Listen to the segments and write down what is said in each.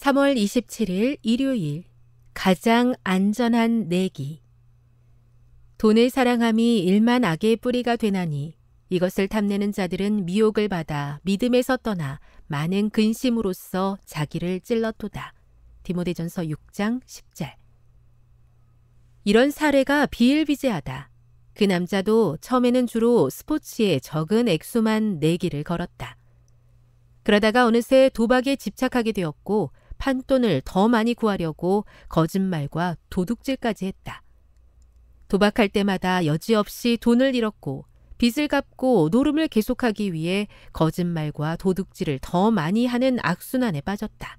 3월 27일 일요일 가장 안전한 내기 돈을 사랑함이 일만 악의 뿌리가 되나니 이것을 탐내는 자들은 미혹을 받아 믿음에서 떠나 많은 근심으로써 자기를 찔러도다. 디모데전서 6장 10절 이런 사례가 비일비재하다. 그 남자도 처음에는 주로 스포츠에 적은 액수만 내기를 걸었다. 그러다가 어느새 도박에 집착하게 되었고 판돈을 더 많이 구하려고 거짓말과 도둑질까지 했다. 도박할 때마다 여지없이 돈을 잃었고 빚을 갚고 노름을 계속하기 위해 거짓말과 도둑질을 더 많이 하는 악순환에 빠졌다.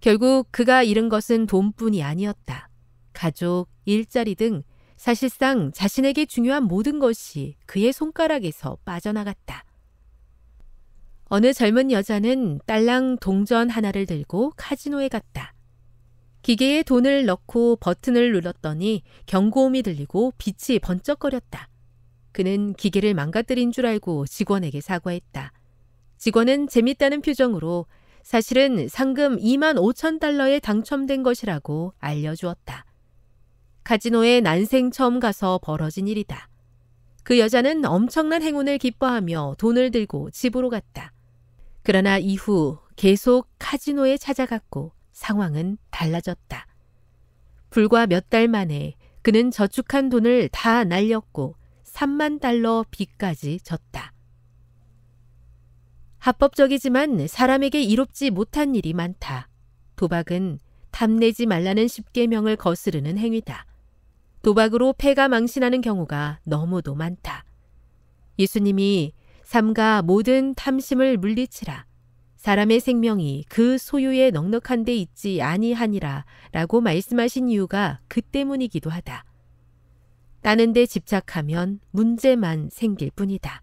결국 그가 잃은 것은 돈뿐이 아니었다. 가족, 일자리 등 사실상 자신에게 중요한 모든 것이 그의 손가락에서 빠져나갔다. 어느 젊은 여자는 딸랑 동전 하나를 들고 카지노에 갔다. 기계에 돈을 넣고 버튼을 눌렀더니 경고음이 들리고 빛이 번쩍거렸다. 그는 기계를 망가뜨린 줄 알고 직원에게 사과했다. 직원은 재밌다는 표정으로 사실은 상금 2만 5천 달러에 당첨된 것이라고 알려주었다. 카지노에 난생 처음 가서 벌어진 일이다. 그 여자는 엄청난 행운을 기뻐하며 돈을 들고 집으로 갔다. 그러나 이후 계속 카지노에 찾아갔고 상황은 달라졌다. 불과 몇 달 만에 그는 저축한 돈을 다 날렸고 3만 달러 빚까지 졌다. 합법적이지만 사람에게 이롭지 못한 일이 많다. 도박은 탐내지 말라는 십계명을 거스르는 행위다. 도박으로 패가 망신하는 경우가 너무도 많다. 예수님이 삼가 모든 탐심을 물리치라. 사람의 생명이 그 소유에 넉넉한 데 있지 아니하니라 라고 말씀하신 이유가 그 때문이기도 하다. 따는 데 집착하면 문제만 생길 뿐이다.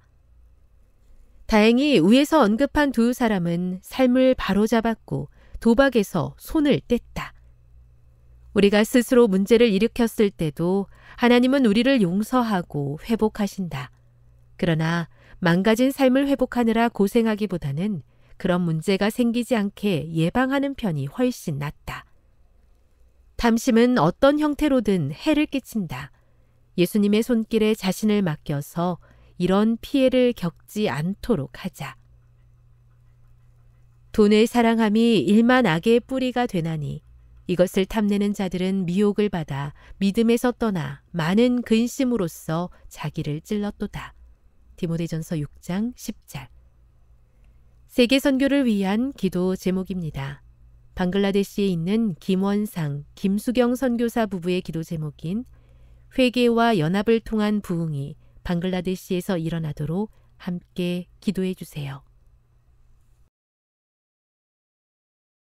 다행히 위에서 언급한 두 사람은 삶을 바로잡았고 도박에서 손을 뗐다. 우리가 스스로 문제를 일으켰을 때도 하나님은 우리를 용서하고 회복하신다. 그러나 망가진 삶을 회복하느라 고생하기보다는 그런 문제가 생기지 않게 예방하는 편이 훨씬 낫다. 탐심은 어떤 형태로든 해를 끼친다. 예수님의 손길에 자신을 맡겨서 이런 피해를 겪지 않도록 하자. 돈의 사랑함이 일만 악의 뿌리가 되나니 이것을 탐내는 자들은 미혹을 받아 믿음에서 떠나 많은 근심으로써 자기를 찔렀도다. 디모데전서 6장 10절. 세계 선교를 위한 기도 제목입니다. 방글라데시에 있는 김원상, 김수경 선교사 부부의 기도 제목인 회개와 연합을 통한 부흥이 방글라데시에서 일어나도록 함께 기도해 주세요.